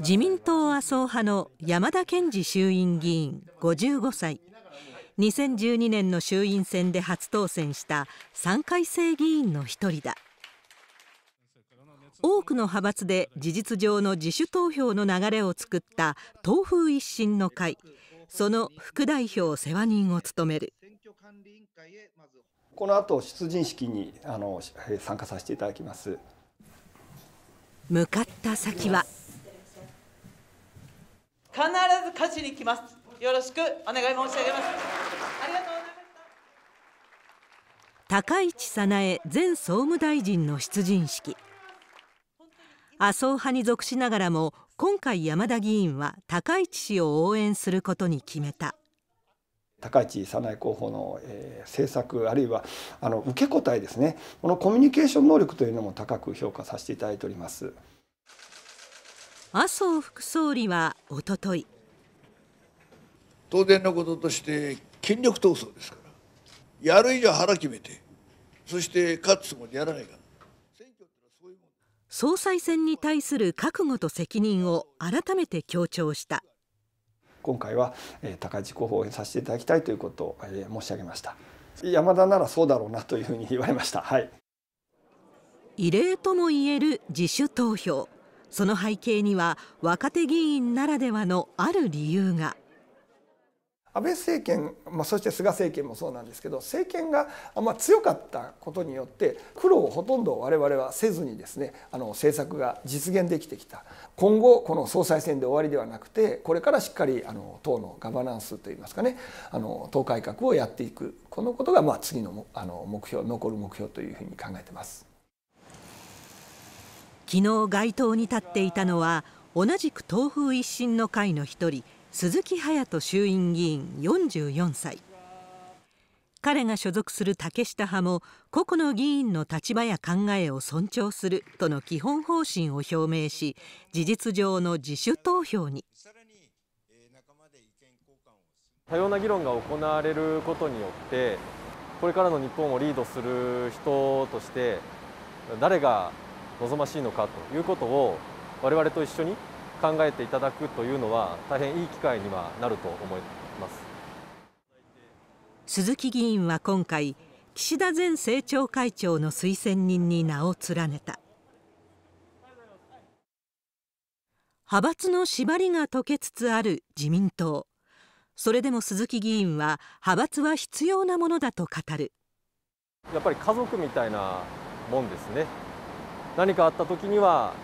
自民党麻生派の山田賢治衆院議員55歳。2012年の衆院選で初当選した3回生議員の一人だ。多くの派閥で事実上の自主投票の流れを作った東風一新の会、その副代表世話人を務める。この後出陣式にあの参加させていただきます。向かった先は必ず勝ちに来ますよろしくお願い申し上げますありがとう高市早苗前総務大臣の出陣式。麻生派に属しながらも、今回山田議員は高市氏を応援することに決めた。高市早苗候補の、えー、政策あるいはあの受け答えですねこのコミュニケーション能力というのも高く評価させていただいております麻生副総理はおととい当然のこととして権力闘争ですからやる以上腹決めてそして勝つつもりやらないか総裁選に対する覚悟と責任を改めて強調した。今回は高市候補を応援させていただきたいということを申し上げました山田ならそうだろうなというふうに言われました、はい、異例ともいえる自主投票その背景には若手議員ならではのある理由が。安倍政権、まあ、そして菅政権もそうなんですけど政権があま強かったことによって苦労をほとんど我々はせずにですねあの政策が実現できてきた今後この総裁選で終わりではなくてこれからしっかりあの党のガバナンスといいますかねあの党改革をやっていくこのことがまあ次のあの目標残る目標というふうに考えてます。昨日街頭に立っていたのは同じく東風一新の会の一人鈴木隼人衆院議員44歳。彼が所属する竹下派も、個々の議員の立場や考えを尊重するとの基本方針を表明し、事実上の自主投票に。多様な議論が行われることによって、これからの日本をリードする人として、誰が望ましいのかということを、我々と一緒に考えていただくというのは大変いい機会にはなると思います鈴木議員は今回、岸田前政調会長の推薦人に名を連ねた。派閥の縛りが解けつつある自民党。それでも鈴木議員は、派閥は必要なものだと語る。やっぱり家族みたいなもんですね。何かあった時には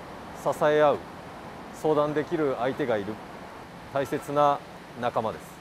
支え合う。相談できる相手がいる大切な仲間です